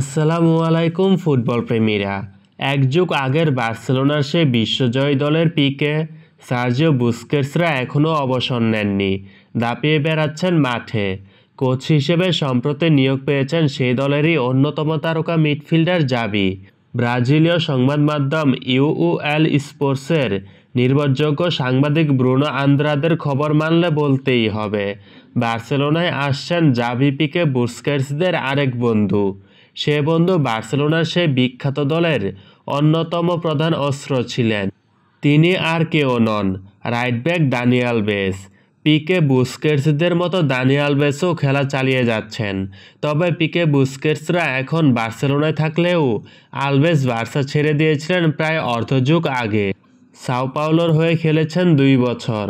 আসসালামু আলাইকুম ফুটবল প্রেমীরা এক যুগ আগের বার্সেলোনার সে বিশ্বজয়ী দলের পিকে সার্জিও বুস্কেটসরা এখনও অবসর নেননি দাপিয়ে বেড়াচ্ছেন মাঠে কোচ হিসেবে সম্প্রতি নিয়োগ পেয়েছেন সেই দলেরই অন্যতম তারকা মিডফিল্ডার জাবি ব্রাজিলীয় সংবাদ মাধ্যম ইউউএল স্পোর্টসের নির্ভরযোগ্য সাংবাদিক ব্রুনো আন্দ্রাদের খবর মানলে বলতেই হবে বার্সেলোনায় আসছেন জাভি পিকে বুস্কেটসদের আরেক বন্ধু সে বন্ধু বার্সেলোনার সে বিখ্যাত দলের অন্যতম প্রধান অস্ত্র ছিলেন তিনি আর কেউ নন right back Daniel Alves Pique বুস্কেটসদের মতো দানিয়াল বেসও খেলা চালিয়ে যাচ্ছেন তবে পিকে বুস্কেটসরা এখন বার্সেলোনায় থাকলেও আলবেস বার্সা ছেড়ে দিয়েছিলেন প্রায় অর্ধযুগ আগে সাওপাওলোর হয়ে খেলেছেন দুই বছর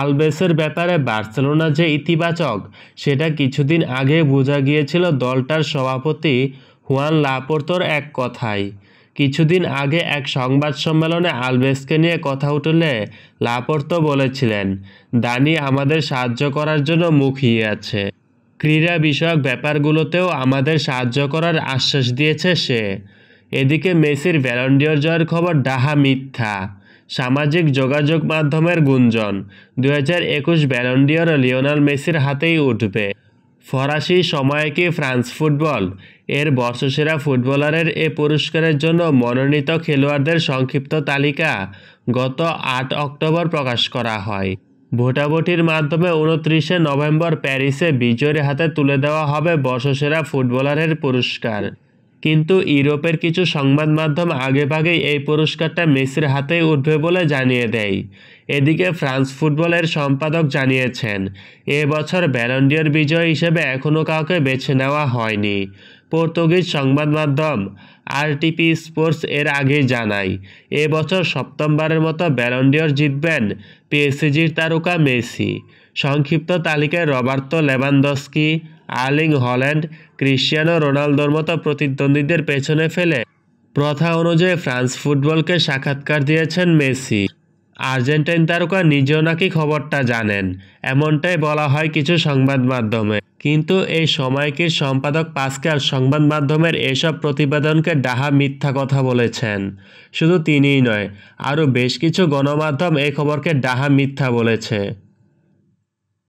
আলবেসের ব্যাপারে বার্সেলোনা যে ইতিবাচক সেটা কিছুদিন আগে বোঝা গিয়েছিল দলটার সভাপতি হুয়ান লাপোর্তোর এক কথাই কিছুদিন আগে এক সংবাদ সম্মেলনে আলবেসকে নিয়ে কথা উঠলে লাপোর্তো বলেছিলেন দানি আমাদের সাহায্য করার জন্য মুখিয়ে আছে ক্রীড়া বিষয়ক ব্যাপারগুলোতেও আমাদের সাহায্য করার আশ্বাস দিয়েছে সে এদিকে মেসির ভ্যালন্ডিয়র জয়ের খবর ডাহা মিথ্যা সামাজিক যোগাযোগ মাধ্যমের গুঞ্জন দু হাজার একুশ ব্যালন্ডিয়র লিওনাল মেসির হাতেই উঠবে ফরাসি সময়ে কি ফ্রান্স ফুটবল এর বর্ষসেরা ফুটবলারের এ পুরস্কারের জন্য মনোনীত খেলোয়াড়দের সংক্ষিপ্ত তালিকা গত আট অক্টোবর প্রকাশ করা হয় ভোটাভুটির মাধ্যমে উনত্রিশে নভেম্বর প্যারিসে বিজয়ের হাতে তুলে দেওয়া হবে বর্ষসেরা ফুটবলারের পুরস্কার কিন্তু ইউরোপের কিছু সংবাদ মাধ্যম আগেভাগেই এই পুরস্কারটা মেসির হাতেই উঠবে বলে জানিয়ে দেয় এদিকে ফ্রান্স ফুটবলের সম্পাদক জানিয়েছেন এ বছর ব্যালন্ডিয়ার বিজয় হিসেবে এখনও কাউকে বেছে নেওয়া হয়নি পর্তুগিজ সংবাদ মাধ্যম আরটিপি স্পোর্টস এর আগে জানায় এ বছর সপ্তমবারের মতো ব্যালন্ডিয়র জিতবেন পিএসসিজির তারকা মেসি সংক্ষিপ্ত তালিকায় Roberto Lewandowski Erling Haaland Cristiano রোনালদোর মতো প্রতিদ্বন্দ্বীদের পেছনে ফেলে প্রথা অনুযায়ী ফ্রান্স ফুটবলকে সাক্ষাৎকার দিয়েছেন মেসি আর্জেন্টাইন তারকা নিজেও নাকি খবরটা জানেন এমনটাই বলা হয় কিছু সংবাদ মাধ্যমে কিন্তু এই সময়কির সম্পাদক পাস্কাল সংবাদ মাধ্যমের এসব প্রতিবেদনকে ডাহা মিথ্যা কথা বলেছেন শুধু তিনিই নয় আরও বেশ কিছু গণমাধ্যম এই খবরকে ডাহা মিথ্যা বলেছে